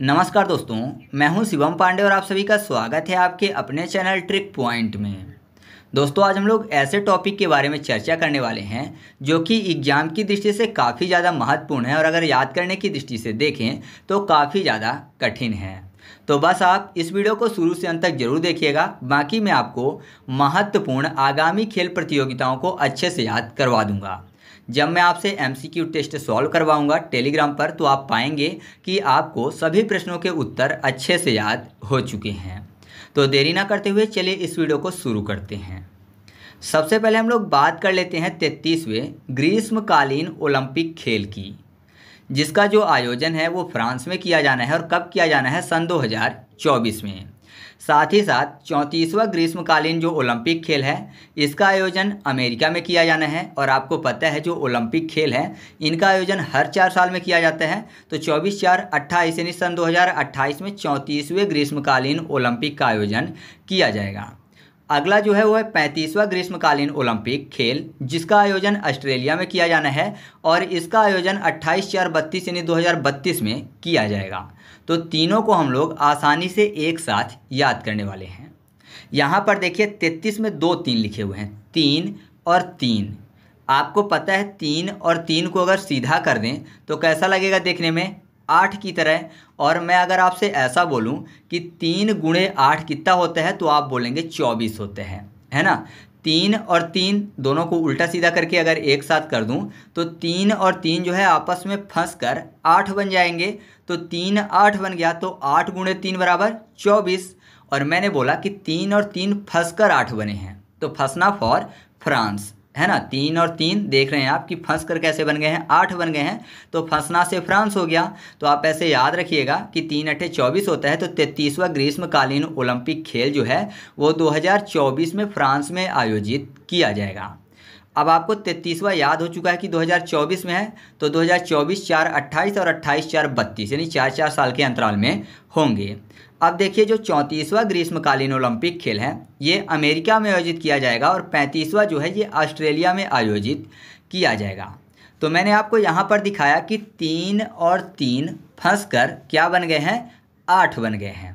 नमस्कार दोस्तों मैं हूं शिवम पांडे और आप सभी का स्वागत है आपके अपने चैनल ट्रिक पॉइंट में दोस्तों आज हम लोग ऐसे टॉपिक के बारे में चर्चा करने वाले हैं जो कि एग्जाम की दृष्टि से काफ़ी ज़्यादा महत्वपूर्ण है और अगर याद करने की दृष्टि से देखें तो काफ़ी ज़्यादा कठिन है तो बस आप इस वीडियो को शुरू से अंत तक जरूर देखिएगा बाकी मैं आपको महत्वपूर्ण आगामी खेल प्रतियोगिताओं को अच्छे से याद करवा दूंगा जब मैं आपसे एम टेस्ट सॉल्व करवाऊंगा टेलीग्राम पर तो आप पाएंगे कि आपको सभी प्रश्नों के उत्तर अच्छे से याद हो चुके हैं तो देरी ना करते हुए चलिए इस वीडियो को शुरू करते हैं सबसे पहले हम लोग बात कर लेते हैं तैतीसवें ग्रीष्मकालीन ओलंपिक खेल की जिसका जो आयोजन है वो फ्रांस में किया जाना है और कब किया जाना है सन 2024 में साथ ही साथ चौंतीसवा ग्रीष्मकालीन जो ओलंपिक खेल है इसका आयोजन अमेरिका में किया जाना है और आपको पता है जो ओलंपिक खेल है इनका आयोजन हर चार साल में किया जाता है तो चौबीस चार अट्ठाईस यानी सन 2028 में चौंतीसवें ग्रीष्मकालीन ओलंपिक का आयोजन किया जाएगा अगला जो है वो है पैंतीसवा ग्रीष्मकालीन ओलंपिक खेल जिसका आयोजन ऑस्ट्रेलिया में किया जाना है और इसका आयोजन अट्ठाईस चार बत्तीस यानी बत्तीस में किया जाएगा तो तीनों को हम लोग आसानी से एक साथ याद करने वाले हैं यहाँ पर देखिए तैतीस में दो तीन लिखे हुए हैं तीन और तीन आपको पता है तीन और तीन को अगर सीधा कर दें तो कैसा लगेगा देखने में आठ की तरह और मैं अगर आपसे ऐसा बोलूं कि तीन गुणे आठ कितना होता है तो आप बोलेंगे चौबीस होते हैं है ना तीन और तीन दोनों को उल्टा सीधा करके अगर एक साथ कर दूं तो तीन और तीन जो है आपस में फंस कर आठ बन जाएंगे तो तीन आठ बन गया तो आठ गुणे तीन बराबर चौबीस और मैंने बोला कि तीन और तीन फंसकर आठ बने हैं तो फंसना फॉर फ्रांस है ना तीन और तीन देख रहे हैं आप कि फंस कर कैसे बन गए हैं आठ बन गए हैं तो फंसना से फ्रांस हो गया तो आप ऐसे याद रखिएगा कि तीन अट्ठे चौबीस होता है तो तैतीसवा ग्रीष्मकालीन ओलंपिक खेल जो है वो 2024 में फ्रांस में आयोजित किया जाएगा अब आपको तैतीसवा याद हो चुका है कि 2024 में है तो 2024 चार अट्ठाईस और अट्ठाईस चार बत्तीस यानी चार चार साल के अंतराल में होंगे अब देखिए जो चौंतीसवा ग्रीष्मकालीन ओलंपिक खेल है ये अमेरिका में आयोजित किया जाएगा और पैंतीसवा जो है ये ऑस्ट्रेलिया में आयोजित किया जाएगा तो मैंने आपको यहाँ पर दिखाया कि तीन और तीन फंस कर क्या बन गए हैं आठ बन गए हैं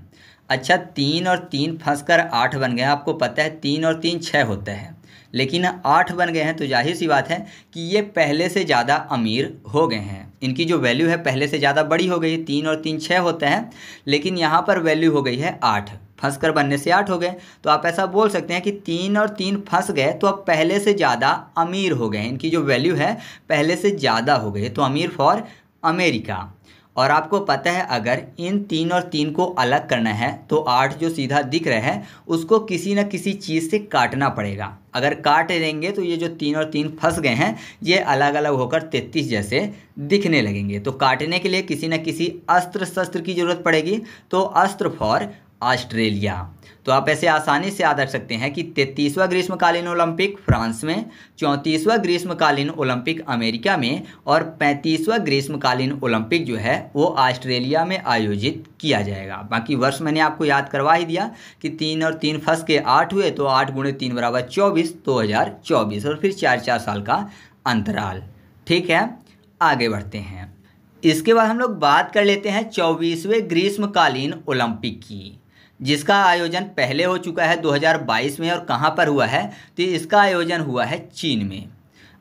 अच्छा तीन और तीन फंस कर आठ बन गए हैं आपको पता है तीन और तीन छः होते हैं लेकिन आठ बन गए हैं तो जाहिर सी बात है कि ये पहले से ज़्यादा अमीर हो गए हैं इनकी जो वैल्यू है पहले से ज़्यादा बड़ी हो गई है तीन और तीन छः होते हैं लेकिन यहाँ पर वैल्यू हो गई है आठ फंस कर बनने से आठ हो गए तो आप ऐसा बोल सकते हैं कि तीन और तीन फंस गए तो अब पहले से ज़्यादा अमीर हो गए इनकी जो वैल्यू है पहले से ज़्यादा हो गई तो अमीर फॉर अमेरिका और आपको पता है अगर इन तीन और तीन को अलग करना है तो आठ जो सीधा दिख रहा है उसको किसी न किसी चीज़ से काटना पड़ेगा अगर काट लेंगे तो ये जो तीन और तीन फंस गए हैं ये अलग अलग होकर तैतीस जैसे दिखने लगेंगे तो काटने के लिए किसी न किसी अस्त्र शस्त्र की ज़रूरत पड़ेगी तो अस्त्र फॉर ऑस्ट्रेलिया तो आप ऐसे आसानी से याद रख सकते हैं कि तैतीसवां ग्रीष्मकालीन ओलंपिक फ्रांस में चौंतीसवां ग्रीष्मकालीन ओलंपिक अमेरिका में और पैंतीसवां ग्रीष्मकालीन ओलंपिक जो है वो ऑस्ट्रेलिया में आयोजित किया जाएगा बाकी वर्ष मैंने आपको याद करवा ही दिया कि तीन और तीन फंस के आठ हुए तो आठ गुणे तीन बराबर चौबीस दो हज़ार चौबीस और फिर चार चार साल का अंतराल ठीक है आगे बढ़ते हैं इसके बाद हम लोग बात कर लेते हैं चौबीसवें ग्रीष्मकालीन ओलंपिक की जिसका आयोजन पहले हो चुका है 2022 में और कहाँ पर हुआ है तो इसका आयोजन हुआ है चीन में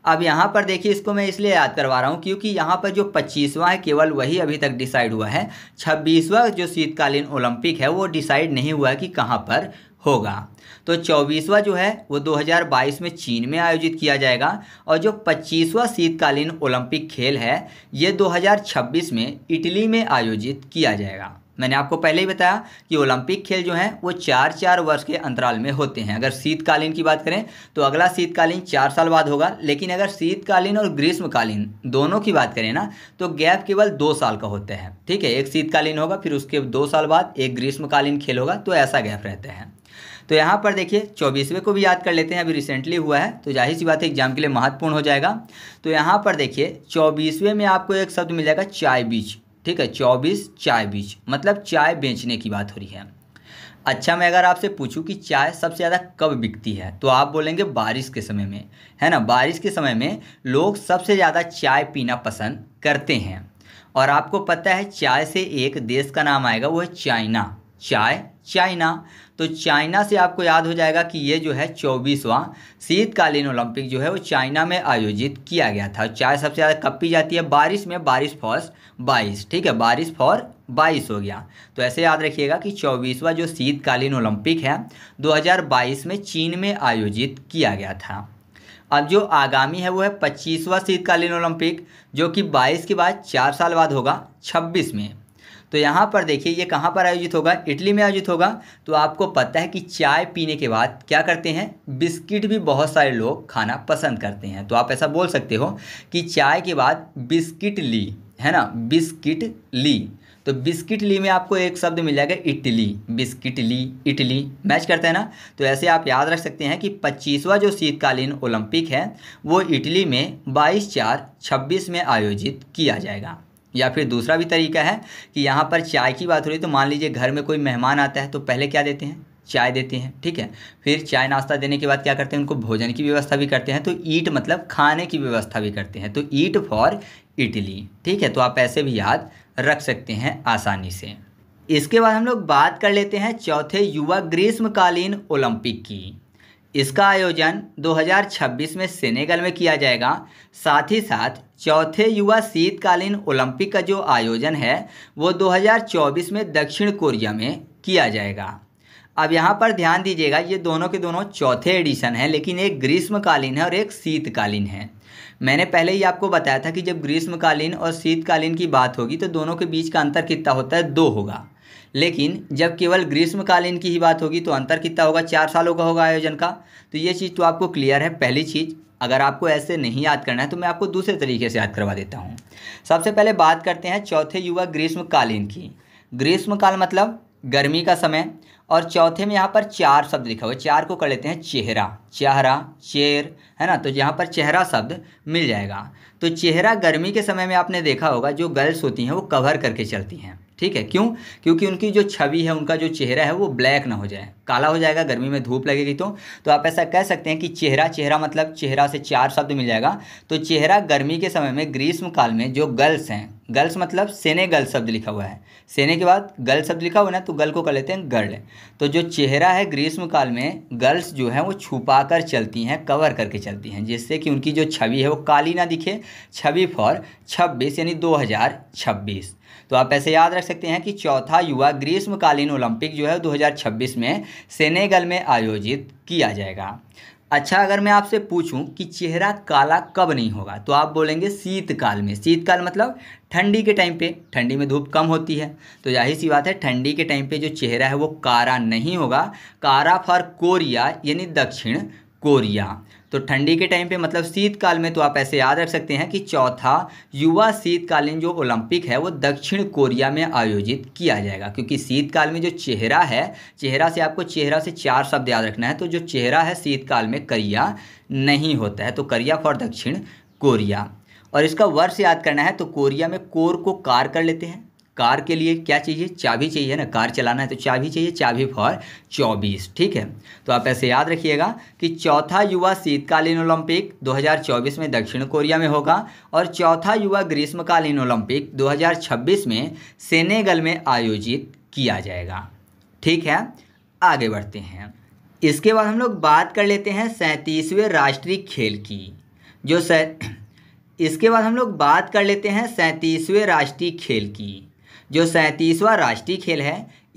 अब यहाँ पर देखिए इसको मैं इसलिए याद करवा रहा हूँ क्योंकि यहाँ पर जो 25वां है केवल वही अभी तक डिसाइड हुआ है 26वां जो शीतकालीन ओलंपिक है वो डिसाइड नहीं हुआ है कि कहाँ पर होगा तो चौबीसवा जो है वो 2022 में चीन में आयोजित किया जाएगा और जो 25वां शीतकालीन ओलंपिक खेल है ये 2026 में इटली में आयोजित किया जाएगा मैंने आपको पहले ही बताया कि ओलंपिक खेल जो हैं वो चार चार वर्ष के अंतराल में होते हैं अगर शीतकालीन की बात करें तो अगला शीतकालीन चार साल बाद होगा लेकिन अगर शीतकालीन और ग्रीष्मकालीन दोनों की बात करें ना तो गैप केवल दो साल का होता है ठीक है एक शीतकालीन होगा फिर उसके दो साल बाद एक ग्रीष्मकालीन खेल होगा तो ऐसा गैप रहता है तो यहाँ पर देखिए चौबीसवें को भी याद कर लेते हैं अभी रिसेंटली हुआ है तो जाहिर सी बात है एग्जाम के लिए महत्वपूर्ण हो जाएगा तो यहाँ पर देखिए चौबीसवें में आपको एक शब्द मिल जाएगा चाय बीच ठीक है चौबीस चाय बीच मतलब चाय बेचने की बात हो रही है अच्छा मैं अगर आपसे पूछूं कि चाय सबसे ज़्यादा कब बिकती है तो आप बोलेंगे बारिश के समय में है ना बारिश के समय में लोग सबसे ज़्यादा चाय पीना पसंद करते हैं और आपको पता है चाय से एक देश का नाम आएगा वो है चाइना चाय चाइना तो चाइना से आपको याद हो जाएगा कि ये जो है चौबीसवां शीतकालीन ओलंपिक जो है वो चाइना में आयोजित किया गया था चाय सबसे ज़्यादा कब पी जाती है बारिश में बारिश फॉल्स बाईस ठीक है बारिश फॉर बाईस हो गया तो ऐसे याद रखिएगा कि चौबीसवा जो शीतकालीन ओलंपिक है 2022 में चीन में आयोजित किया गया था अब जो आगामी है वो है पच्चीसवा शीतकालीन ओलंपिक जो कि 22 के बाद चार साल बाद होगा 26 में तो यहाँ पर देखिए ये कहाँ पर आयोजित होगा इटली में आयोजित होगा तो आपको पता है कि चाय पीने के बाद क्या करते हैं बिस्किट भी बहुत सारे लोग खाना पसंद करते हैं तो आप ऐसा बोल सकते हो कि चाय के बाद बिस्किट ली है ना बिस्किट ली तो बिस्किट ली में आपको एक शब्द मिल जाएगा इटली बिस्किट ली इटली मैच करते हैं ना तो ऐसे आप याद रख सकते हैं कि पच्चीसवा जो शीतकालीन ओलंपिक है वो इटली में बाईस चार छब्बीस में आयोजित किया जाएगा या फिर दूसरा भी तरीका है कि यहाँ पर चाय की बात हो रही तो मान लीजिए घर में कोई मेहमान आता है तो पहले क्या देते हैं चाय देते हैं ठीक है फिर चाय नाश्ता देने के बाद क्या करते हैं उनको भोजन की व्यवस्था भी करते हैं तो ईट मतलब खाने की व्यवस्था भी करते हैं तो ईट फॉर इटली ठीक है तो आप ऐसे भी याद रख सकते हैं आसानी से इसके बाद हम लोग बात कर लेते हैं चौथे युवा ग्रीष्मकालीन ओलंपिक की इसका आयोजन 2026 में सेनेगल में किया जाएगा साथ ही साथ चौथे युवा शीतकालीन ओलंपिक का जो आयोजन है वो 2024 में दक्षिण कोरिया में किया जाएगा अब यहाँ पर ध्यान दीजिएगा ये दोनों के दोनों चौथे एडिशन हैं लेकिन एक ग्रीष्मकालीन है और एक शीतकालीन है मैंने पहले ही आपको बताया था कि जब ग्रीष्मकालीन और शीतकालीन की बात होगी तो दोनों के बीच का अंतर कितना होता है दो होगा लेकिन जब केवल ग्रीष्मकालीन की ही बात होगी तो अंतर कितना होगा चार सालों का होगा आयोजन का तो ये चीज़ तो आपको क्लियर है पहली चीज़ अगर आपको ऐसे नहीं याद करना है तो मैं आपको दूसरे तरीके से याद करवा देता हूँ सबसे पहले बात करते हैं चौथे युवा ग्रीष्मकालीन की ग्रीष्मकाल मतलब गर्मी का समय और चौथे में यहाँ पर चार शब्द लिखा हुआ है चार को कर लेते हैं चेहरा चेहरा चेर है ना तो यहाँ पर चेहरा शब्द मिल जाएगा तो चेहरा गर्मी के समय में आपने देखा होगा जो गर्ल्स होती हैं वो कवर करके चलती हैं ठीक है क्यों क्योंकि उनकी जो छवि है उनका जो चेहरा है वो ब्लैक ना हो जाए काला हो जाएगा गर्मी में धूप लगेगी तो तो आप ऐसा कह सकते हैं कि चेहरा चेहरा मतलब चेहरा से चार शब्द मिल जाएगा तो चेहरा गर्मी के समय में ग्रीष्म काल में जो गर्ल्स हैं गर्ल्स मतलब सेने गर्ल शब्द लिखा हुआ है सेने के बाद गर्ल शब्द लिखा हुआ ना तो गर्ल को कर लेते हैं गर्ल तो जो चेहरा है ग्रीष्म काल में गर्ल्स जो है वो छुपा कर चलती हैं कवर करके चलती हैं जिससे कि उनकी जो छवि है वो काली ना दिखे छवि फॉर छब्बीस यानी दो हज़ार छब्बीस तो आप ऐसे याद रख सकते हैं कि चौथा युवा ग्रीष्मकालीन ओलंपिक जो है 2026 में सेनेगल में आयोजित किया जाएगा अच्छा अगर मैं आपसे पूछूं कि चेहरा काला कब नहीं होगा तो आप बोलेंगे शीतकाल में शीतकाल मतलब ठंडी के टाइम पे ठंडी में धूप कम होती है तो जाहिर सी बात है ठंडी के टाइम पे जो चेहरा है वो कारा नहीं होगा कारा फॉर कोरिया यानी दक्षिण कोरिया तो ठंडी के टाइम पे मतलब शीतकाल में तो आप ऐसे याद रख सकते हैं कि चौथा युवा शीतकालीन जो ओलंपिक है वो दक्षिण कोरिया में आयोजित किया जाएगा क्योंकि शीतकाल में जो चेहरा है चेहरा से आपको चेहरा से चार शब्द याद रखना है तो जो चेहरा है शीतकाल में करिया नहीं होता है तो करिया फॉर दक्षिण कोरिया और इसका वर्ष याद करना है तो कोरिया में कोर को कार कर लेते हैं कार के लिए क्या चाहिए चाबी चाहिए ना कार चलाना है तो चाबी चाहिए चाबी फॉर चौबीस ठीक है तो आप ऐसे याद रखिएगा कि चौथा युवा शीतकालीन ओलंपिक 2024 में दक्षिण कोरिया में होगा और चौथा युवा ग्रीष्मकालीन ओलंपिक 2026 में सेनेगल में आयोजित किया जाएगा ठीक है आगे बढ़ते हैं इसके बाद हम लोग बात कर लेते हैं सैंतीसवें राष्ट्रीय खेल की जो सै इसके बाद हम लोग बात कर लेते हैं सैंतीसवें राष्ट्रीय खेल की जो सैंतीसवां राष्ट्रीय खेल है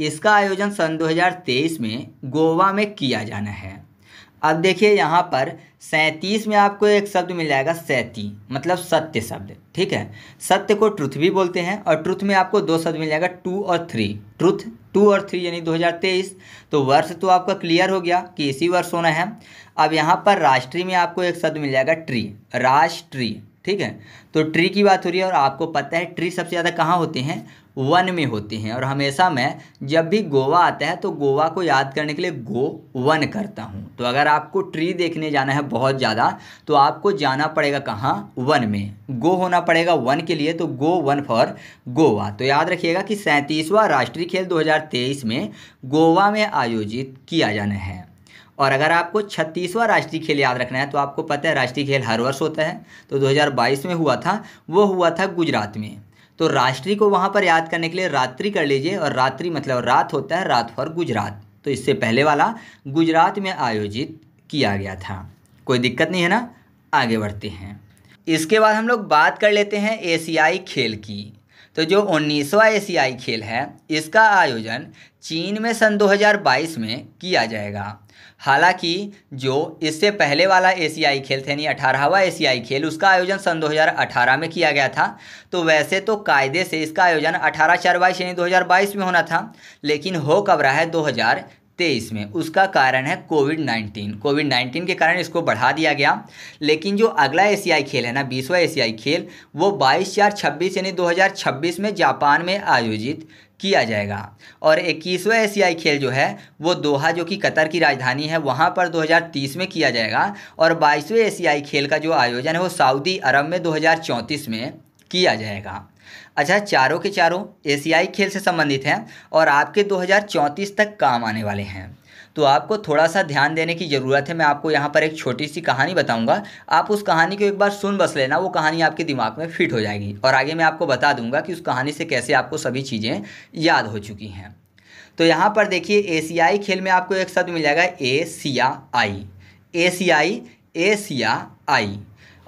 इसका आयोजन सन 2023 में गोवा में किया जाना है अब देखिए यहाँ पर सैंतीस में आपको एक शब्द मिल जाएगा सैती मतलब सत्य शब्द ठीक है सत्य को ट्रुथ भी बोलते हैं और ट्रुथ में आपको दो शब्द मिल जाएगा टू और थ्री ट्रुथ टू और थ्री यानी 2023 तो वर्ष तो आपका क्लियर हो गया कि इसी वर्ष होना है अब यहाँ पर राष्ट्रीय में आपको एक शब्द मिल जाएगा ट्री राष्ट्रीय ठीक है तो ट्री की बात हो रही है और आपको पता है ट्री सबसे ज़्यादा कहाँ होते हैं वन में होती हैं और हमेशा मैं जब भी गोवा आता है तो गोवा को याद करने के लिए गो वन करता हूँ तो अगर आपको ट्री देखने जाना है बहुत ज़्यादा तो आपको जाना पड़ेगा कहाँ वन में गो होना पड़ेगा वन के लिए तो गो वन फॉर गोवा तो याद रखिएगा कि सैंतीसवां राष्ट्रीय खेल 2023 में गोवा में आयोजित किया जाना है और अगर आपको छत्तीसवां राष्ट्रीय खेल याद रखना है तो आपको पता है राष्ट्रीय खेल हर वर्ष होता है तो बाईस में हुआ था वो हुआ था गुजरात में तो राष्ट्रीय को वहाँ पर याद करने के लिए रात्रि कर लीजिए और रात्रि मतलब रात होता है रात फॉर गुजरात तो इससे पहले वाला गुजरात में आयोजित किया गया था कोई दिक्कत नहीं है ना आगे बढ़ते हैं इसके बाद हम लोग बात कर लेते हैं एशियाई खेल की तो जो उन्नीसवा एशियाई खेल है इसका आयोजन चीन में सन 2022 में किया जाएगा हालांकि जो इससे पहले वाला एशियाई खेल थे यानी अठारहवा एशियाई खेल उसका आयोजन सन 2018 में किया गया था तो वैसे तो कायदे से इसका आयोजन अठारह चार बाईस यानी दो में होना था लेकिन हो कब रहा है 2023 में उसका कारण है कोविड 19 कोविड 19 के कारण इसको बढ़ा दिया गया लेकिन जो अगला एशियाई खेल है ना बीसवा एशियाई खेल वो बाईस चार छब्बीस यानी छब्बीस में जापान में आयोजित किया जाएगा और इक्कीसवें एशियाई खेल जो है वो दोहा जो कि कतर की राजधानी है वहाँ पर 2030 में किया जाएगा और बाईसवें एशियाई खेल का जो आयोजन है वो सऊदी अरब में 2034 में किया जाएगा अच्छा चारों के चारों एशियाई खेल से संबंधित हैं और आपके दो तक काम आने वाले हैं तो आपको थोड़ा सा ध्यान देने की ज़रूरत है मैं आपको यहाँ पर एक छोटी सी कहानी बताऊँगा आप उस कहानी को एक बार सुन बस लेना वो कहानी आपके दिमाग में फिट हो जाएगी और आगे मैं आपको बता दूंगा कि उस कहानी से कैसे आपको सभी चीज़ें याद हो चुकी हैं तो यहाँ पर देखिए एशियाई खेल में आपको एक शब्द मिल जाएगा एशिया आई एशियाई एशिया आई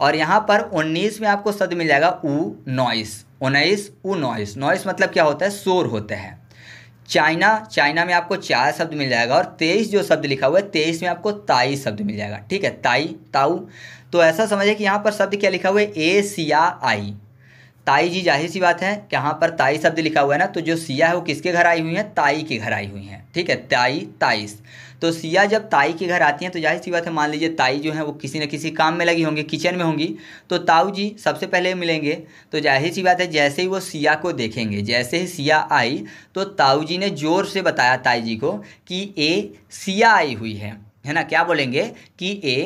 और यहाँ पर उन्नीस में आपको शब्द मिल जाएगा ऊ नॉइस उन्नीस ऊ नॉइस नॉइस मतलब क्या होता है शोर होता है चाइना चाइना में आपको चार शब्द मिल जाएगा और तेईस जो शब्द लिखा हुआ है तेईस में आपको ताई शब्द मिल जाएगा ठीक है ताई ताऊ तो ऐसा समझे कि यहाँ पर शब्द क्या लिखा हुआ है ए सी आई ताई जी जाहिर सी बात है यहाँ पर ताई शब्द लिखा हुआ है ना तो जो सिया है वो किसके घर आई हुई हैं ताई के घर आई हुई हैं ठीक है ताई ताइस तो सिया जब ताई के घर आती हैं तो जाहिर सी बात है मान लीजिए ताई जो है वो किसी न किसी काम में लगी होंगी किचन में होंगी तो ताऊ जी सबसे पहले मिलेंगे तो जाहिर सी बात है जैसे ही वो सिया को देखेंगे जैसे ही सिया आई तो ताऊ जी ने ज़ोर से बताया ताई जी को कि ए सिया आई हुई है है ना क्या बोलेंगे कि ए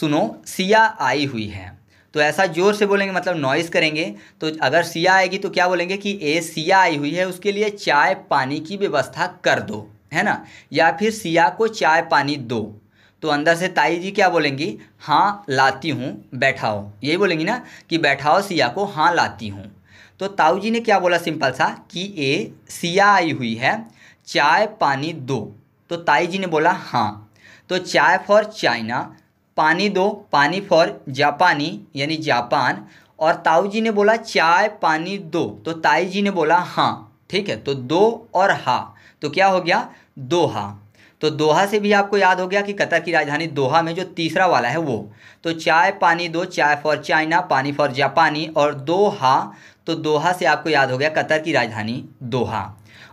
सुनो सिया आई हुई है तो ऐसा ज़ोर से बोलेंगे मतलब नॉइस करेंगे तो अगर सिया आएगी तो क्या बोलेंगे कि ए सिया आई हुई है उसके लिए चाय पानी की व्यवस्था कर दो है ना या फिर सिया को चाय पानी दो तो अंदर से ताई जी क्या बोलेंगी हाँ लाती हूँ बैठाओ यही बोलेंगी ना कि बैठाओ सिया को हाँ लाती हूँ तो ताऊ जी ने क्या बोला सिंपल सा कि ए सिया आई हुई है चाय पानी दो तो ताई जी ने बोला हाँ तो चाय फॉर चाइना पानी दो पानी फॉर जापानी यानी जापान और ताऊ जी ने बोला चाय पानी दो तो ताई जी ने बोला हाँ ठीक है तो दो और हा तो क्या हो गया दोहा तो दोहा से भी आपको याद हो गया कि कतर की राजधानी दोहा में जो तीसरा वाला है वो तो चाय पानी दो चाय फॉर चाइना पानी फॉर जापानी और दोहा तो दोहा से आपको याद हो गया कतर की राजधानी दोहा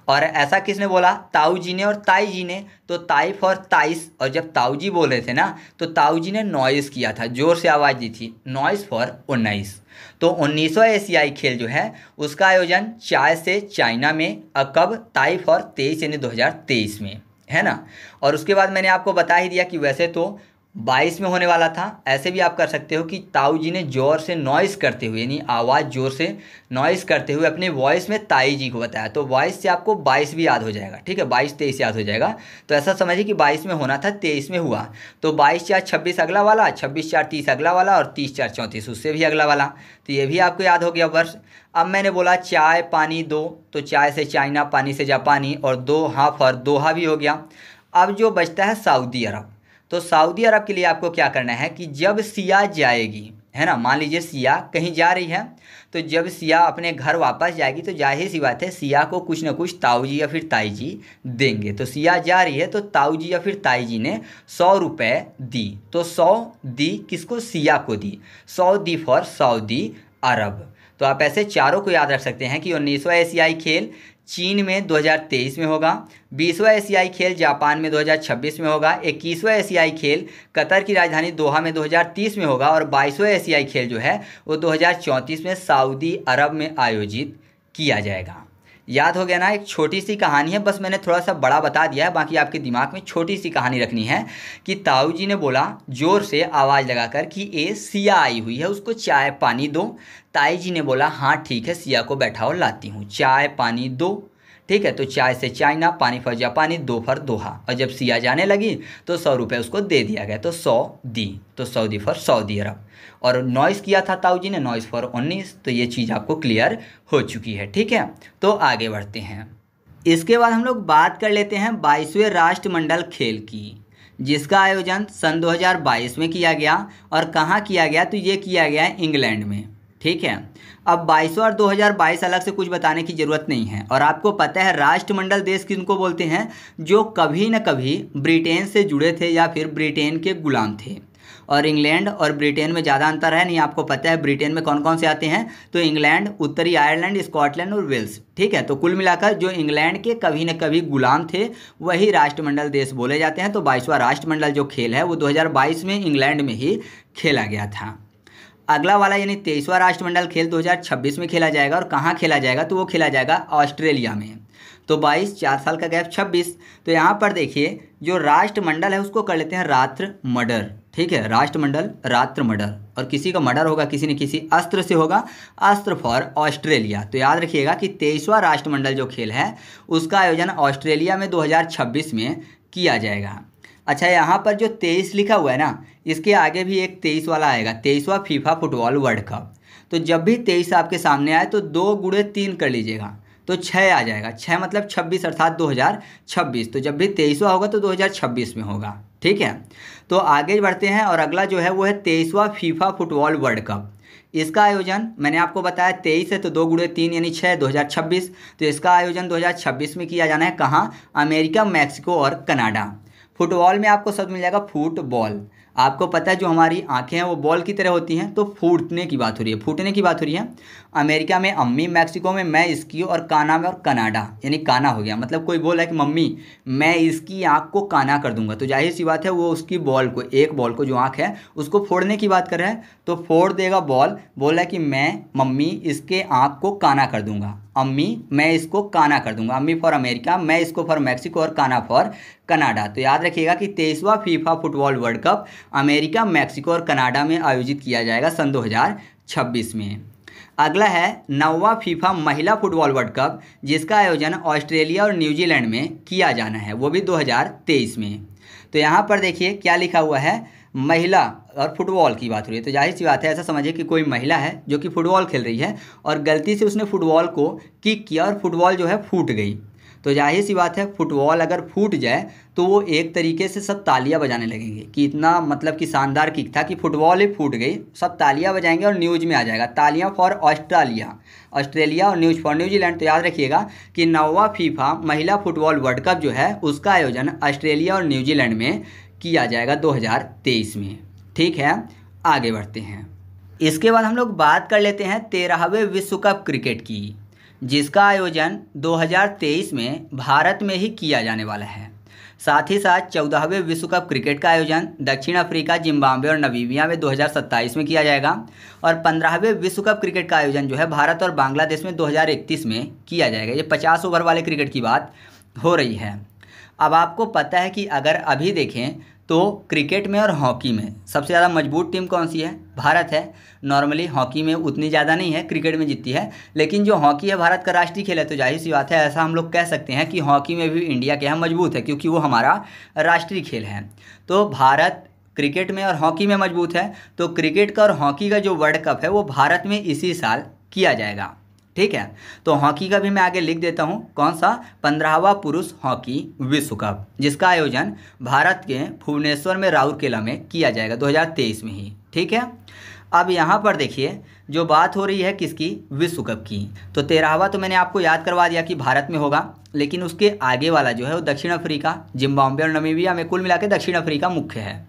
और ऐसा किसने बोला ताऊ जी ने और ताई जी ने तो ताइफ और ताइस और जब ताऊ जी बोल रहे थे ना तो ताऊ जी ने नॉइस किया था ज़ोर से आवाज़ दी थी नॉइस फॉर उन्नीस तो उन्नीसवा एशियाई खेल जो है उसका आयोजन चाय से चाइना में और कब ताइफ और तेईस यानी दो में है ना और उसके बाद मैंने आपको बता ही दिया कि वैसे तो बाईस में होने वाला था ऐसे भी आप कर सकते हो कि ताऊ जी ने ज़ोर से नॉइस करते हुए यानी आवाज़ ज़ोर से नॉइस करते हुए अपने वॉइस में ताई जी को बताया तो वॉइस से आपको बाईस भी याद हो जाएगा ठीक है बाईस तेईस याद हो जाएगा तो ऐसा समझिए कि बाईस में होना था तेईस में हुआ तो बाईस चार छब्बीस अगला वाला छब्बीस चार तीस अगला वाला और तीस चार चौंतीस उससे भी अगला वाला तो ये भी आपको याद हो गया वर्ष अब मैंने बोला चाय पानी दो तो चाय से चाइना पानी से जापानी और दो हाफ और दोहा भी हो गया अब जो बचता है सऊदी अरब तो सऊदी अरब के लिए आपको क्या करना है कि जब सिया जाएगी है ना मान लीजिए सिया कहीं जा रही है तो जब सिया अपने घर वापस जाएगी तो जाहिर सी बात है सिया को कुछ ना कुछ ताऊ जी या फिर ताई जी देंगे तो सिया जा रही है तो ताऊ जी या फिर ताई जी ने सौ रुपए दी तो सौ दी किसको सिया को दी सौ दी फॉर सऊदी अरब तो आप ऐसे चारों को याद रख सकते हैं कि उन्नीसवा एशियाई खेल चीन में 2023 में होगा बीसवा एशियाई खेल जापान में 2026 में होगा इक्कीसवा एशियाई खेल कतर की राजधानी दोहा में 2030 में होगा और बाईसवा एशियाई खेल जो है वो 2034 में सऊदी अरब में आयोजित किया जाएगा याद हो गया ना एक छोटी सी कहानी है बस मैंने थोड़ा सा बड़ा बता दिया है बाकी आपके दिमाग में छोटी सी कहानी रखनी है कि ताऊ जी ने बोला ज़ोर से आवाज़ लगाकर कि ए सिया आई हुई है उसको चाय पानी दो ताई जी ने बोला हाँ ठीक है सिया को बैठाओ लाती हूँ चाय पानी दो ठीक है तो चाय से चाइना पानी फर जापानी दो फर दोहा और जब सिया जाने लगी तो सौ रुपये उसको दे दिया गया तो सौ दी तो सऊदी फर सऊदी अरब और नॉइस किया था ताऊ जी ने नॉइस फॉर उन्नीस तो ये चीज़ आपको क्लियर हो चुकी है ठीक है तो आगे बढ़ते हैं इसके बाद हम लोग बात कर लेते हैं बाईसवें राष्ट्रमंडल खेल की जिसका आयोजन सन 2022 में किया गया और कहाँ किया गया तो ये किया गया इंग्लैंड में ठीक है अब 22 और 2022 अलग से कुछ बताने की ज़रूरत नहीं है और आपको पता है राष्ट्रमंडल देश किनको बोलते हैं जो कभी न कभी ब्रिटेन से जुड़े थे या फिर ब्रिटेन के गुलाम थे और इंग्लैंड और ब्रिटेन में ज़्यादा अंतर है नहीं आपको पता है ब्रिटेन में कौन कौन से आते हैं तो इंग्लैंड उत्तरी आयरलैंड स्कॉटलैंड और वेल्स ठीक है तो कुल मिलाकर जो इंग्लैंड के कभी न कभी गुलाम थे वही राष्ट्रमंडल देश बोले जाते हैं तो बाईसवा राष्ट्रमंडल जो खेल है वो 2022 में इंग्लैंड में ही खेला गया था अगला वाला यानी तेईसवा राष्ट्रमंडल खेल 2026 में खेला जाएगा और कहाँ खेला जाएगा तो वो खेला जाएगा ऑस्ट्रेलिया में तो 22 चार साल का गैप 26 तो यहाँ पर देखिए जो राष्ट्रमंडल है उसको कर लेते हैं रात्र मर्डर ठीक है राष्ट्रमंडल रात्र मर्डर और किसी का मर्डर होगा किसी न किसी अस्त्र से होगा अस्त्र फॉर ऑस्ट्रेलिया तो याद रखिएगा कि तेईसवा राष्ट्रमंडल जो खेल है उसका आयोजन ऑस्ट्रेलिया में दो में किया जाएगा अच्छा यहाँ पर जो तेईस लिखा हुआ है ना इसके आगे भी एक तेईस वाला आएगा तेईसवा फीफा फुटबॉल वर्ल्ड कप तो जब भी तेईस आपके सामने आए तो दो गुड़े तीन कर लीजिएगा तो छः आ जाएगा छः मतलब छब्बीस अर्थात दो हज़ार छब्बीस तो जब भी तेईसवा होगा तो दो हज़ार छब्बीस में होगा ठीक है तो आगे बढ़ते हैं और अगला जो है वो है तेईसवा फीफा फुटबॉल वर्ल्ड कप इसका आयोजन मैंने आपको बताया तेईस है तो दो गुड़े तीन यानी छः दो हज़ार छब्बीस तो इसका आयोजन दो हज़ार छब्बीस में किया जाना है कहाँ अमेरिका मैक्सिको और कनाडा फुटबॉल में आपको शब्द मिल जाएगा फुटबॉल आपको पता है जो हमारी आंखें हैं वो बॉल की तरह होती हैं तो फूटने की बात हो रही है फूटने की बात हो रही है अमेरिका में अम्मी मैक्सिको में मैं इसकी और काना में और कनाडा यानी काना हो गया मतलब कोई बोला कि मम्मी मैं इसकी आँख को काना कर दूंगा तो जाहिर सी बात है वो उसकी बॉल को एक बॉल को जो आँख है उसको फोड़ने की बात कर रहा है तो फोड़ देगा बॉल बोला कि मैं मम्मी इसके आँख को काना कर दूंगा अम्मी मैं इसको काना कर दूंगा अम्मी फॉर अमेरिका मैं इसको फॉर मैक्सिको और काना फॉर कनाडा तो याद रखिएगा कि तेईसवा FIFA football world cup America Mexico और कनाडा में आयोजित किया जाएगा सन 2026 में अगला है नौवा फीफा महिला फुटबॉल वर्ल्ड कप जिसका आयोजन ऑस्ट्रेलिया और न्यूजीलैंड में किया जाना है वो भी 2023 में तो यहाँ पर देखिए क्या लिखा हुआ है महिला और फुटबॉल की बात हो रही है तो जाहिर सी बात है ऐसा समझिए कि कोई महिला है जो कि फुटबॉल खेल रही है और गलती से उसने फुटबॉल को किक किया और फुटबॉल जो है फूट गई तो जाहिर सी बात है फुटबॉल अगर फूट जाए तो वो एक तरीके से सब तालियां बजाने लगेंगे कि इतना मतलब कि शानदार किक था कि फुटबॉल ही फूट गई सब तालियां बजाएंगे और न्यूज़ में आ जाएगा तालियां फॉर ऑस्ट्रेलिया ऑस्ट्रेलिया और न्यूज़ फॉर न्यूजीलैंड तो याद रखिएगा कि नौवा फीफा महिला फुटबॉल वर्ल्ड कप जो है उसका आयोजन ऑस्ट्रेलिया और न्यूजीलैंड में किया जाएगा दो में ठीक है आगे बढ़ते हैं इसके बाद हम लोग बात कर लेते हैं तेरहवें विश्व कप क्रिकेट की जिसका आयोजन 2023 में भारत में ही किया जाने वाला है साथ ही साथ चौदहवें विश्व कप क्रिकेट का आयोजन दक्षिण अफ्रीका जिम्बाब्वे और नवीबिया में 2027 में किया जाएगा और पंद्रहवें विश्व कप क्रिकेट का आयोजन जो है भारत और बांग्लादेश में 2031 में किया जाएगा ये 50 ओवर वाले क्रिकेट की बात हो रही है अब आपको पता है कि अगर अभी देखें तो क्रिकेट में और हॉकी में सबसे ज़्यादा मजबूत टीम कौन सी है भारत है नॉर्मली हॉकी में उतनी ज़्यादा नहीं है क्रिकेट में जीतती है लेकिन जो हॉकी है भारत का राष्ट्रीय खेल है तो जाहिर सी बात है ऐसा हम लोग कह सकते हैं कि हॉकी में भी इंडिया के यहाँ मजबूत है क्योंकि वो हमारा राष्ट्रीय खेल है तो भारत क्रिकेट में और हॉकी में मजबूत है तो क्रिकेट का और हॉकी का जो वर्ल्ड कप है वो भारत में इसी साल किया जाएगा ठीक है तो हॉकी का भी मैं आगे लिख देता हूँ कौन सा पंद्रहवा पुरुष हॉकी विश्व कप जिसका आयोजन भारत के भुवनेश्वर में राउरकेला में किया जाएगा 2023 में ही ठीक है अब यहाँ पर देखिए जो बात हो रही है किसकी विश्व कप की तो तेरहवा तो मैंने आपको याद करवा दिया कि भारत में होगा लेकिन उसके आगे वाला जो है वो दक्षिण अफ्रीका जिम्बाब्वे और नमीबिया में कुल मिला दक्षिण अफ्रीका मुख्य है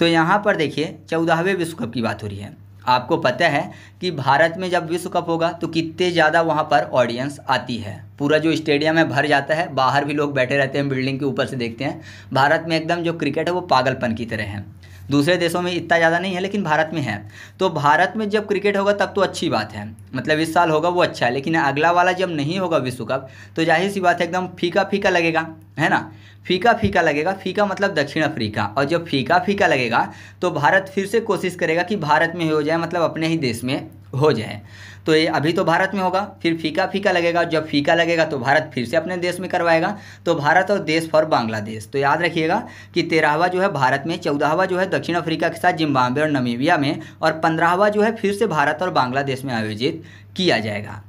तो यहाँ पर देखिए चौदहवें विश्व कप की बात हो रही है आपको पता है कि भारत में जब विश्व कप होगा तो कितने ज़्यादा वहाँ पर ऑडियंस आती है पूरा जो स्टेडियम है भर जाता है बाहर भी लोग बैठे रहते हैं बिल्डिंग के ऊपर से देखते हैं भारत में एकदम जो क्रिकेट है वो पागलपन की तरह है दूसरे देशों में इतना ज़्यादा नहीं है लेकिन भारत में है तो भारत में जब क्रिकेट होगा तब तो अच्छी बात है मतलब इस साल होगा वो अच्छा है लेकिन अगला वाला जब नहीं होगा विश्व कप तो जाहिर सी बात है एकदम फीका फीका लगेगा है ना फीका फीका लगेगा फीका मतलब दक्षिण अफ्रीका और जब फीका फीका लगेगा तो भारत फिर से कोशिश करेगा कि भारत में हो जाए मतलब अपने ही देश में हो जाए तो ये अभी तो भारत में होगा फिर फीका फीका लगेगा जब फीका लगेगा तो भारत फिर से अपने देश में करवाएगा तो भारत और देश फॉर बांग्लादेश तो याद रखिएगा कि तेरहवा जो है भारत में चौदहवा जो है दक्षिण अफ्रीका के साथ जिम्बाब्वे और नमीबिया में और पंद्रहवा जो है फिर से भारत और बांग्लादेश में आयोजित किया जाएगा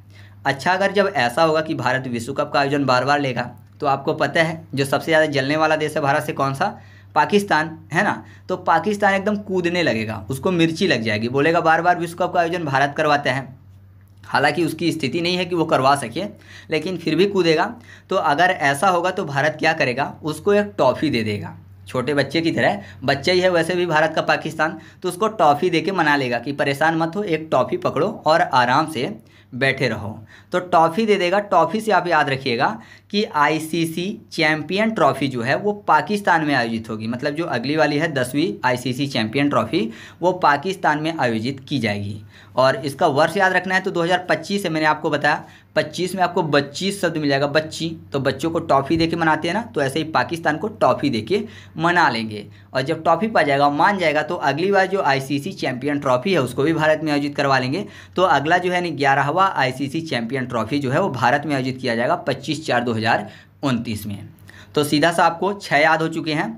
अच्छा अगर जब ऐसा होगा कि भारत विश्व कप का आयोजन बार बार लेगा तो आपको पता है जो सबसे ज़्यादा जलने वाला देश है भारत से कौन सा पाकिस्तान है ना तो पाकिस्तान एकदम कूदने लगेगा उसको मिर्ची लग जाएगी बोलेगा बार बार विश्व कप का आयोजन भारत करवाते हैं हालांकि उसकी स्थिति नहीं है कि वो करवा सके लेकिन फिर भी कूदेगा तो अगर ऐसा होगा तो भारत क्या करेगा उसको एक टॉफ़ी दे देगा छोटे बच्चे की तरह बच्चा ही है वैसे भी भारत का पाकिस्तान तो उसको टॉफ़ी दे के मना लेगा कि परेशान मत हो एक टॉफ़ी पकड़ो और आराम से बैठे रहो तो टॉफ़ी दे देगा टॉफ़ी से आप याद रखिएगा कि आईसीसी चैम्पियन ट्रॉफी जो है वो पाकिस्तान में आयोजित होगी मतलब जो अगली वाली है दसवीं आईसीसी चैम्पियन ट्रॉफी वो पाकिस्तान में आयोजित की जाएगी और इसका वर्ष याद रखना है तो 2025 से मैंने आपको बताया 25 में आपको बच्चीस शब्द मिल जाएगा बच्ची तो बच्चों को टॉफ़ी देके मनाते हैं ना तो ऐसे ही पाकिस्तान को टॉफ़ी देके मना लेंगे और जब टॉफ़ी पा जाएगा मान जाएगा तो अगली बार जो आईसीसी चैम्पियन ट्रॉफी है उसको भी भारत में आयोजित करवा लेंगे तो अगला जो है ना ग्यारहवा आई चैंपियन ट्रॉफी जो है वो भारत में आयोजित किया जाएगा पच्चीस चार दो 2029 में तो सीधा सा आपको छः याद हो चुके हैं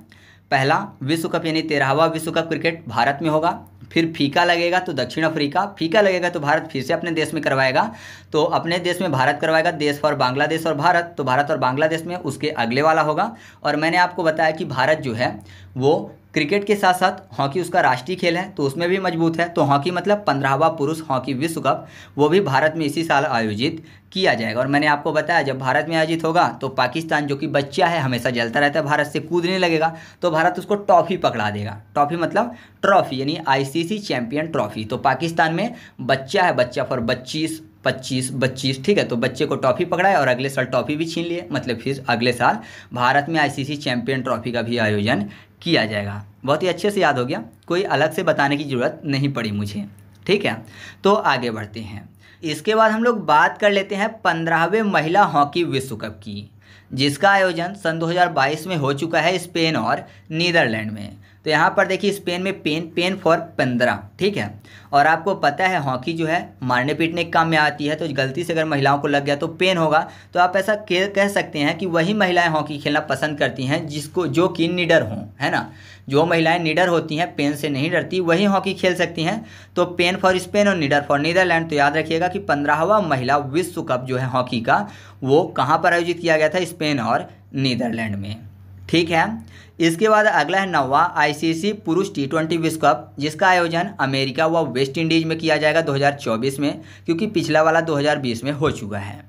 पहला विश्व कप यानी तेरहवा विश्व कप क्रिकेट भारत में होगा फिर फीका लगेगा तो दक्षिण अफ्रीका फीका लगेगा तो भारत फिर से अपने देश में करवाएगा तो अपने देश में भारत करवाएगा देश फॉर बांग्लादेश और भारत तो भारत और बांग्लादेश में उसके अगले वाला होगा और मैंने आपको बताया कि भारत जो है वो क्रिकेट के साथ साथ हॉकी उसका राष्ट्रीय खेल है तो उसमें भी मजबूत है तो हॉकी मतलब पंद्रहवा पुरुष हॉकी विश्व कप वो भी भारत में इसी साल आयोजित किया जाएगा और मैंने आपको बताया जब भारत में आयोजित होगा तो पाकिस्तान जो कि बच्चा है हमेशा जलता रहता है भारत से कूदने लगेगा तो भारत उसको ट्रॉफी पकड़ा देगा ट्रॉफी मतलब ट्रॉफी यानी आईसीसी चैंपियन ट्रॉफी तो पाकिस्तान में बच्चा है बच्चा फॉर बच्चीस पच्चीस बच्चीस ठीक है तो बच्चे को ट्रॉफी पकड़ाए और अगले साल ट्रॉफी भी छीन लिए मतलब फिर अगले साल भारत में आईसीसी चैंपियन ट्रॉफी का भी आयोजन किया जाएगा बहुत ही अच्छे से याद हो गया कोई अलग से बताने की ज़रूरत नहीं पड़ी मुझे ठीक है तो आगे बढ़ते हैं इसके बाद हम लोग बात कर लेते हैं पंद्रहवें महिला हॉकी विश्व कप की जिसका आयोजन सन 2022 में हो चुका है स्पेन और नीदरलैंड में तो यहाँ पर देखिए स्पेन में पेन पेन फॉर पंद्रह ठीक है और आपको पता है हॉकी जो है मारने पीटने के काम में आती है तो गलती से अगर महिलाओं को लग गया तो पेन होगा तो आप ऐसा कह सकते हैं कि वही महिलाएं हॉकी खेलना पसंद करती हैं जिसको जो कि निडर हों है ना जो महिलाएं निडर होती हैं पेन से नहीं डरती वही हॉकी खेल सकती हैं तो पेन फॉर स्पेन और निडर फॉर नीदरलैंड तो याद रखिएगा कि पंद्रहवा महिला विश्व कप जो है हॉकी का वो कहाँ पर आयोजित किया गया था स्पेन और नीदरलैंड में ठीक है इसके बाद अगला है नौवा आईसीसी पुरुष टी ट्वेंटी विश्व कप जिसका आयोजन अमेरिका व वेस्ट इंडीज में किया जाएगा 2024 में क्योंकि पिछला वाला 2020 में हो चुका है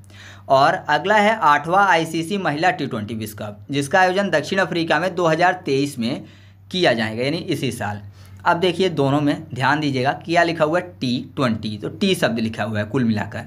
और अगला है आठवां आईसीसी महिला टी ट्वेंटी विश्व कप जिसका आयोजन दक्षिण अफ्रीका में 2023 में किया जाएगा यानी इसी साल अब देखिए दोनों में ध्यान दीजिएगा क्या लिखा हुआ है टी ट्वेंटी तो टी शब्द लिखा हुआ है कुल मिलाकर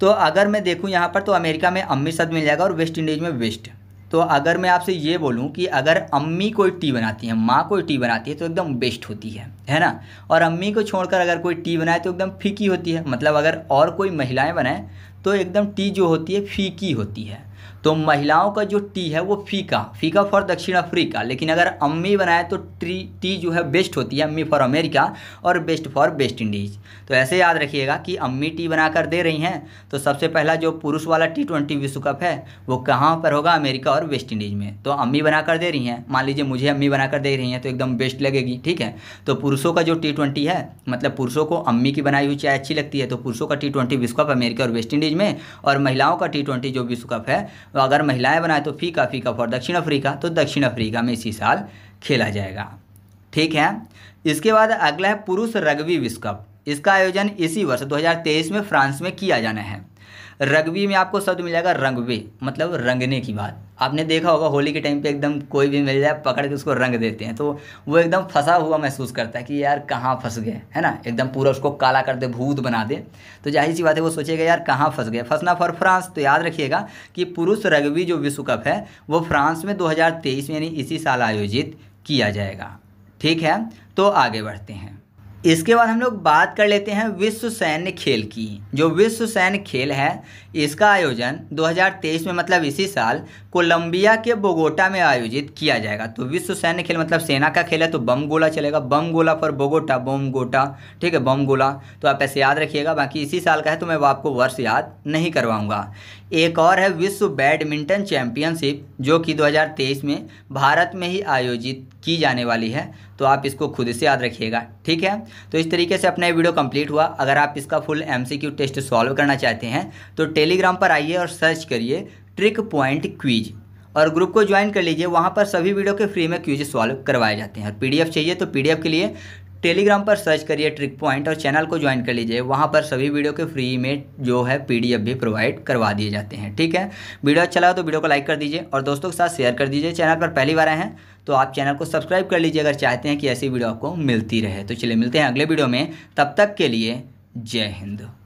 तो अगर मैं देखूँ यहाँ पर तो अमेरिका में शब्द मिल जाएगा और वेस्ट इंडीज़ में वेस्ट तो अगर मैं आपसे ये बोलूँ कि अगर अम्मी कोई टी बनाती है माँ कोई टी बनाती है तो एकदम बेस्ट होती है है ना और अम्मी को छोड़कर अगर कोई टी बनाए तो एकदम फीकी होती है मतलब अगर और कोई महिलाएं बनाएं तो एकदम टी जो होती है फीकी होती है तो महिलाओं का जो टी है वो फीका फीका फॉर दक्षिण अफ्रीका लेकिन अगर अम्मी बनाए तो टी टी जो है बेस्ट होती है अम्मी फॉर अमेरिका और बेस्ट फॉर वेस्ट इंडीज तो ऐसे याद रखिएगा कि अम्मी टी बनाकर दे रही हैं तो सबसे पहला जो पुरुष वाला टी ट्वेंटी विश्व कप है वो कहाँ पर होगा अमेरिका और वेस्ट इंडीज़ में तो अम्मी बनाकर दे रही हैं मान लीजिए मुझे अम्मी बनाकर दे रही हैं तो एकदम बेस्ट लगेगी ठीक है तो पुरुषों का जो टी ट्वेंटी है मतलब पुरुषों को अम्मी की बनाई हुई चाय अच्छी लगती है तो पुरुषों का टी ट्वेंटी विश्व कप अमेरिका और वेस्ट इंडीज़ में और महिलाओं का टी ट्वेंटी जो विश्व कप है तो अगर महिलाएं बनाए तो फीका फीका फॉर दक्षिण अफ्रीका तो दक्षिण अफ्रीका में इसी साल खेला जाएगा ठीक है इसके बाद अगला है पुरुष रग्बी विश्व कप इसका आयोजन इसी वर्ष 2023 में फ्रांस में किया जाना है रगबी में आपको शब्द मिल जाएगा रंगबे मतलब रंगने की बात आपने देखा होगा होली के टाइम पे एकदम कोई भी मिल जाए पकड़ के उसको रंग देते हैं तो वो एकदम फंसा हुआ महसूस करता है कि यार कहाँ फंस गए है ना एकदम पूरा उसको काला कर दे भूत बना दे तो जाहिर सी बात है वो सोचेगा यार कहाँ फंस गए फंसना फॉर फ्रांस तो याद रखिएगा कि पुरुष रग्बी जो विश्व कप है वो फ्रांस में दो में यानी इसी साल आयोजित किया जाएगा ठीक है तो आगे बढ़ते हैं इसके बाद हम लोग बात कर लेते हैं विश्व सैन्य खेल की जो विश्व सैन्य खेल है इसका आयोजन 2023 में मतलब इसी साल कोलंबिया के बोगोटा में आयोजित किया जाएगा तो विश्व सैन्य खेल मतलब सेना का खेल है तो बम गोला चलेगा बम गोला फॉर बोगोटा बम गोटा ठीक है बम गोला तो आप ऐसे याद रखिएगा बाकी इसी साल का है तो मैं आपको वर्ष याद नहीं करवाऊँगा एक और है विश्व बैडमिंटन चैंपियनशिप जो कि 2023 में भारत में ही आयोजित की जाने वाली है तो आप इसको खुद से याद रखिएगा ठीक है तो इस तरीके से अपना ये वीडियो कंप्लीट हुआ अगर आप इसका फुल एम टेस्ट सॉल्व करना चाहते हैं तो टेलीग्राम पर आइए और सर्च करिए ट्रिक पॉइंट क्वीज़ और ग्रुप को ज्वाइन कर लीजिए वहाँ पर सभी वीडियो के फ्री में क्यूज सॉल्व करवाए जाते हैं और पीडीएफ चाहिए तो पीडीएफ के लिए टेलीग्राम पर सर्च करिए ट्रिक पॉइंट और चैनल को ज्वाइन कर लीजिए वहाँ पर सभी वीडियो के फ्री में जो है पीडीएफ भी प्रोवाइड करवा दिए जाते हैं ठीक है वीडियो अच्छा लगा तो वीडियो को लाइक कर दीजिए और दोस्तों के साथ शेयर कर दीजिए चैनल पर पहली बार आए हैं तो आप चैनल को सब्सक्राइब कर लीजिए अगर चाहते हैं कि ऐसी वीडियो आपको मिलती रहे तो चलिए मिलते हैं अगले वीडियो में तब तक के लिए जय हिंद